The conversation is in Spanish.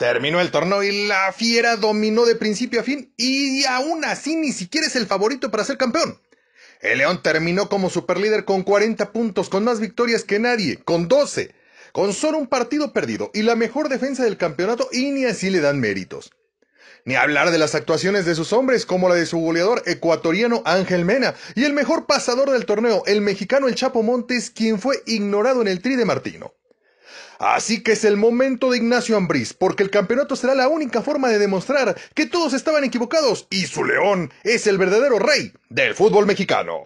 Terminó el torneo y la fiera dominó de principio a fin y aún así ni siquiera es el favorito para ser campeón. El León terminó como superlíder con 40 puntos, con más victorias que nadie, con 12, con solo un partido perdido y la mejor defensa del campeonato y ni así le dan méritos. Ni hablar de las actuaciones de sus hombres como la de su goleador ecuatoriano Ángel Mena y el mejor pasador del torneo, el mexicano El Chapo Montes, quien fue ignorado en el tri de Martino. Así que es el momento de Ignacio Ambriz, porque el campeonato será la única forma de demostrar que todos estaban equivocados y su león es el verdadero rey del fútbol mexicano.